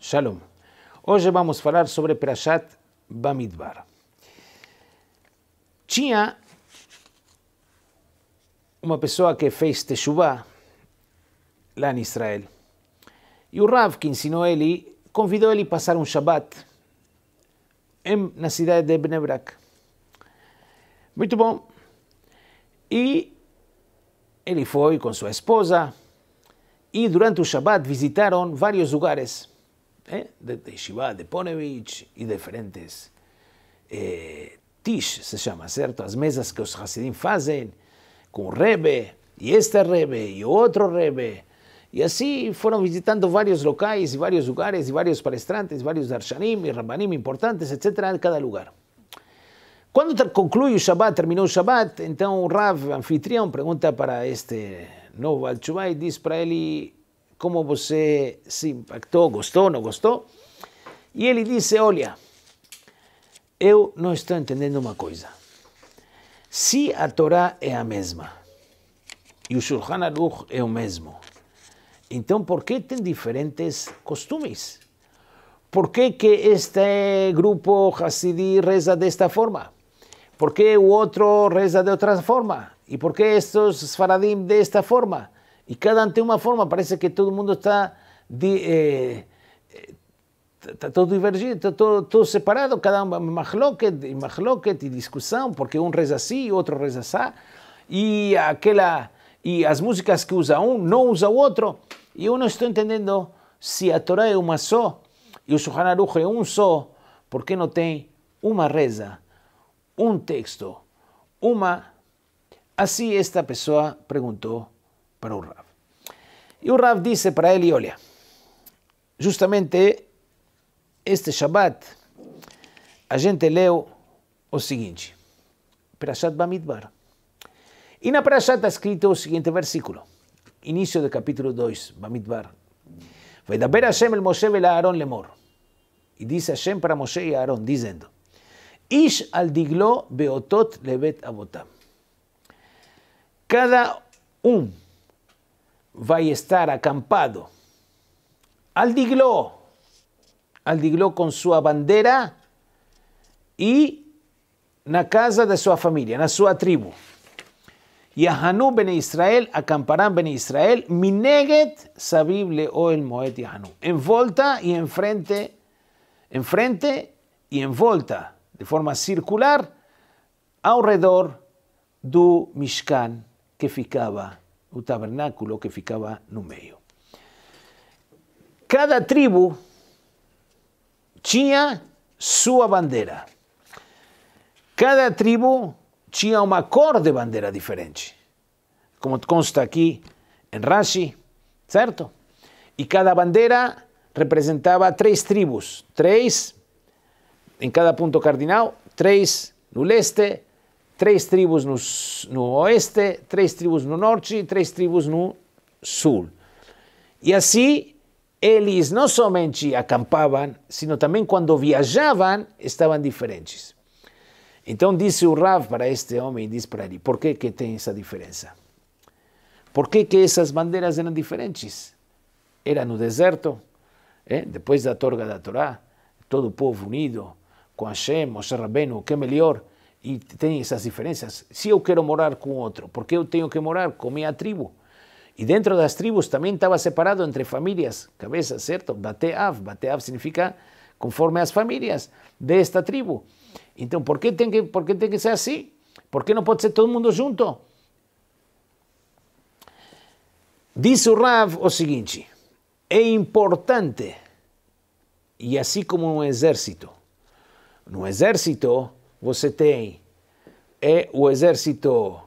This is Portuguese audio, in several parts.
Shalom. Hoje vamos falar sobre Prashat Bamidbar. Tinha uma pessoa que fez Teshuvah lá em Israel. E o Rav que ensinou ele, convidou ele a passar um Shabat em, na cidade de Bnebrak. Muito bom. E ele foi com sua esposa e durante o Shabat visitaram vários lugares eh, de, de Shiva, de Ponevich e diferentes eh, tish, se chama, certo? As mesas que os Hasidim fazem com o Rebbe e este Rebbe e outro Rebbe e assim foram visitando vários locais, vários lugares, e vários palestrantes, vários darshanim e rabanim importantes, etc., em cada lugar. Quando conclui o Shabbat, terminou o Shabbat, então o Rav, anfitrião, pergunta para este novo Altshuvah e diz para ele como você se impactou, gostou, não gostou. E ele disse, olha, eu não estou entendendo uma coisa. Se a Torá é a mesma e o Shulchan Aruch é o mesmo, Entonces, por qué tienen diferentes costumbres? Por qué este grupo Hasidí reza de esta forma? ¿Por qué el otro reza de otra forma? ¿Y por qué estos faradim de esta forma? Y cada ante una forma, parece que todo el mundo está, está eh, eh, todo divergido, todo, todo, separado, cada mahloket y mahloket y discusión, porque un reza así y otro reza así, y aquella e as músicas que usa um não usa o outro. E eu não estou entendendo se a Torá é uma só e o Shulchan Aruch é um só, por que não tem uma reza, um texto, uma... Assim esta pessoa perguntou para o Rav. E o Rav disse para ele, olha, justamente este Shabbat a gente leu o seguinte, Perashat Bamidbar, Y en la parasha está escrito el siguiente versículo, inicio del capítulo 2, Bamidbar. Vedaber Hashem el Moshe Aarón mor. Y dice Hashem para Moshe y Aarón, diciendo, Ish al diglo beotot levet abotam. Cada uno va a estar acampado al diglo, al diglo con su bandera y en la casa de su familia, en su tribu. Y Hanú ben Israel, acamparán ben Israel, Mineget, Sabible o el Moet Yahanu. En volta y enfrente, enfrente y en volta, de forma circular, alrededor du Mishkan que ficaba, el tabernáculo que ficaba no medio. Cada tribu tenía su bandera. Cada tribu tinha uma cor de bandeira diferente, como consta aqui em Rashi, certo? E cada bandeira representava três tribos, três em cada ponto cardinal, três no leste, três tribos no, no oeste, três tribos no norte, e três tribos no sul. E assim eles não somente acampavam, sino também quando viajavam estavam diferentes. Então disse o Rav para este homem, e disse para ele, por que, que tem essa diferença? Por que, que essas bandeiras eram diferentes? Era no deserto, é? depois da torga da Torá, todo o povo unido, com Hashem, Moshe Rabbeinu, o que é melhor, e tem essas diferenças. Se eu quero morar com outro, por que eu tenho que morar com minha tribo? E dentro das tribos também estava separado entre famílias, cabeça, certo? Bateav, Bateav significa conforme as famílias desta tribo. Então, por que tem que, por que, tem que ser assim? Por que não pode ser todo mundo junto? Diz o Rav o seguinte: é importante, e assim como no exército, no exército você tem é o exército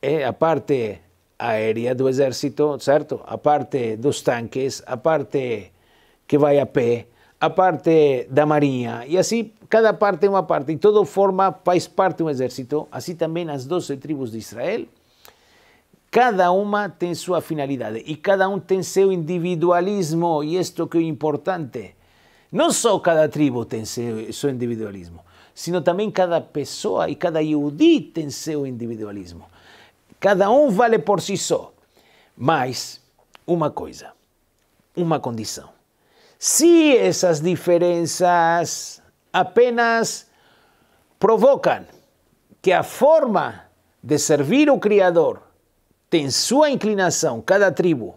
é a parte aérea do exército, certo? A parte dos tanques, a parte que vai a pé, a parte da Marinha, e assim cada parte é uma parte, e toda forma faz parte de um exército, assim também as 12 tribos de Israel, cada uma tem sua finalidade, e cada um tem seu individualismo, e isto que é importante, não só cada tribo tem seu, seu individualismo, sino também cada pessoa e cada Yehudi tem seu individualismo, cada um vale por si só, mas uma coisa, uma condição, si esas diferenças apenas provocan que a forma de servir o Criador tem sua inclinação, cada tribo,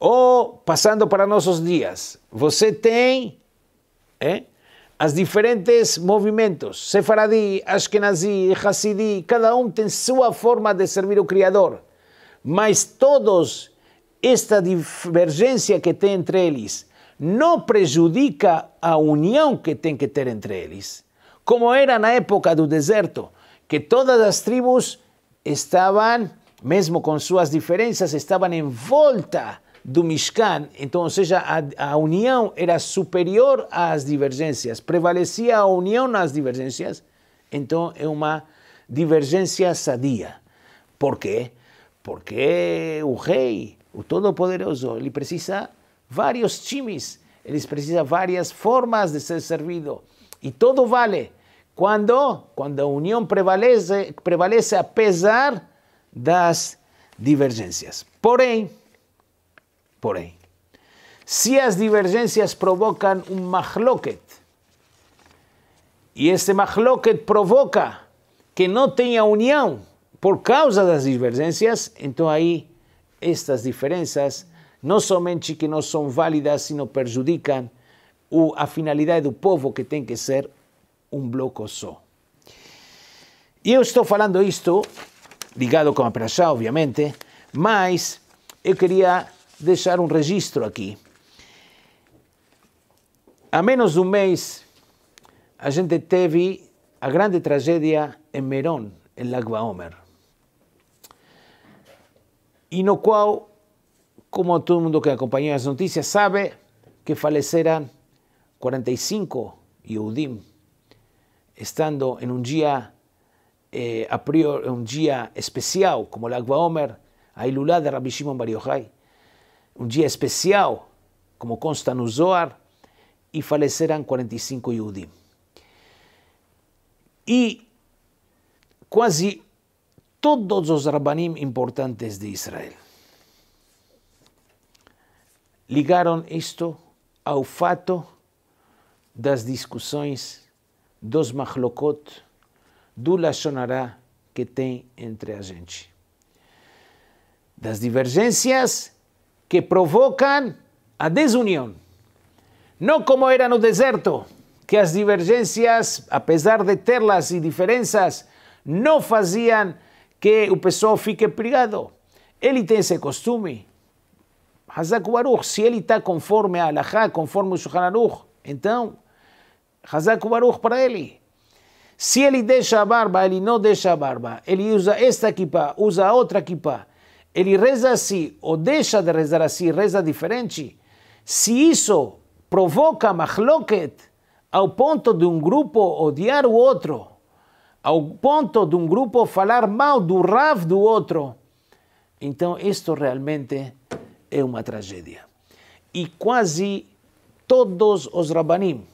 ou passando para nossos dias, você tem é, as diferentes movimentos, Sefaradi, Ashkenazi, Hassidi, cada um tem sua forma de servir o Criador, mas todos esta divergência que tem entre eles não prejudica a união que tem que ter entre eles, como era na época do deserto, que todas as tribos estavam, mesmo com suas diferenças, estavam em volta do Mishkan, então, ou seja, a, a união era superior às divergências, prevalecia a união nas divergências, então é uma divergência sadia. Por quê? Porque o rei Todopoderoso él precisa varios chimis, él precisa varias formas de ser servido. Y todo vale cuando la a unión prevalece, prevalece pesar das ahí, por ahí, si las divergencias provocan un mahloket, y este mahloket provoca que no tenga unión por causa de las divergencias, entonces ahí estas diferenças não somente que não são válidas, sino perjudicam a finalidade do povo, que tem que ser um bloco só. E eu estou falando isto, ligado com a praxá, obviamente, mas eu queria deixar um registro aqui. Há menos de um mês, a gente teve a grande tragédia em Meron, em Lagoa Omer e no qual, como todo mundo que acompanhou as notícias sabe, que faleceram 45 Yehudim, estando em um dia eh, a priori, um dia especial, como o Agba Omer, a Ilulá de Rabbi Shimon Bar Yochai, um dia especial, como consta no Zoar, e faleceram 45 Yehudim. E quase todos los rabanim importantes de Israel. Ligaron esto al fato das discusiones, dos machlokot, do sonará que hay entre a gente. las divergências que provocan a desunión. No como era el deserto, que las divergencias, a pesar de terlas y diferencias, no hacían que o pessoal fique pregado. Ele tem esse costume. Hazak Baruch, se ele está conforme a Alahá, conforme o Shulchan Aruch, então, Hazak Baruch para ele. Se ele deixa a barba, ele não deixa a barba. Ele usa esta equipa, usa outra equipa. Ele reza assim, ou deixa de rezar assim, reza diferente. Se isso provoca machloket ao ponto de um grupo odiar o outro, ao ponto de um grupo falar mal do Rav do outro. Então, isto realmente é uma tragédia. E quase todos os Rabanim,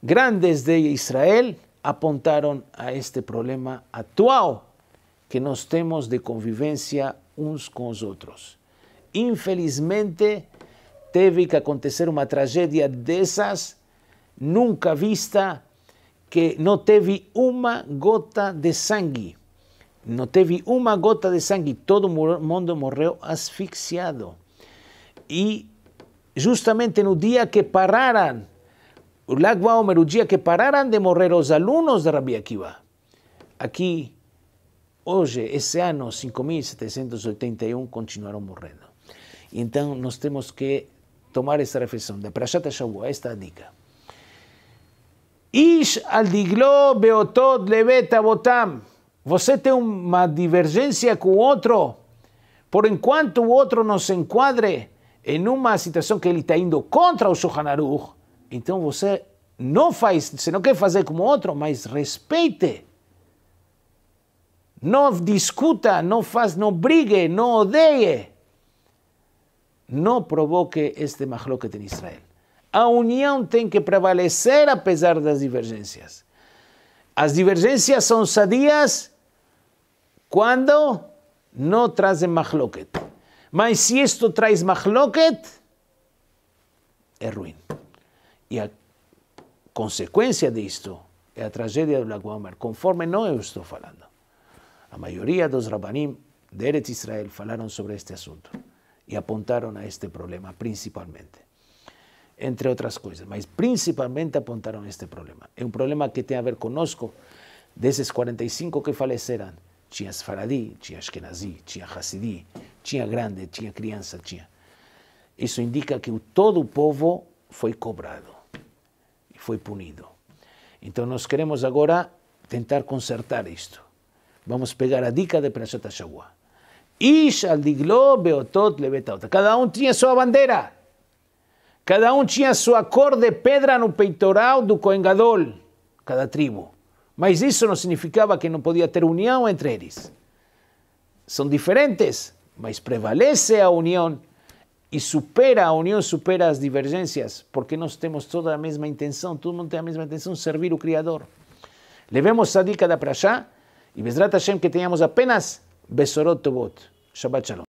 grandes de Israel, apontaram a este problema atual que nós temos de convivência uns com os outros. Infelizmente, teve que acontecer uma tragédia dessas nunca vista que não teve uma gota de sangue. Não teve uma gota de sangue. Todo mundo morreu asfixiado. E justamente no dia que pararam, o Lago Omer, o dia que pararam de morrer os alunos de Rabi Akiva, aqui, hoje, esse ano, 5.781, continuaram morrendo. Então, nós temos que tomar essa reflexão da Prashata Shavuot, esta é a dica. Ish al diglo beotot leveta botam. Você tem uma divergência com o outro. Por enquanto o outro não se enquadre em uma situação que ele está indo contra o Shulchan Aruch, então você não faz, você não quer fazer como outro, mas respeite. Não discuta, não faz, não brigue, não odeie. Não provoque este mahloket em Israel. A união tem que prevalecer apesar das divergências. As divergências são sadias quando não trazem machloket. Mas se isto traz machloket, é ruim. E a consequência disto é a tragédia do Lago Amar, conforme não eu estou falando. A maioria dos rabanim de Eretz Israel falaram sobre este assunto e apontaram a este problema principalmente entre outras coisas, mas principalmente apontaram este problema. É um problema que tem a ver conosco, desses 45 que faleceram, tinha Sfaradi, tinha Ashkenazi, tinha Hassidi, tinha grande, tinha criança, tinha. Isso indica que todo o povo foi cobrado e foi punido. Então nós queremos agora tentar consertar isto. Vamos pegar a dica de Perashat Shavuot. Ish al diglo beotot Cada um tinha sua bandeira. Cada um tinha sua cor de pedra no peitoral do coengadol, cada tribo. Mas isso não significava que não podia ter união entre eles. São diferentes, mas prevalece a união e supera, a união supera as divergências, porque nós temos toda a mesma intenção, todo mundo tem a mesma intenção, servir o Criador. Levemos a dica da para e Bezrat Hashem que tenhamos apenas Besorot Tobot. Shabbat Shalom.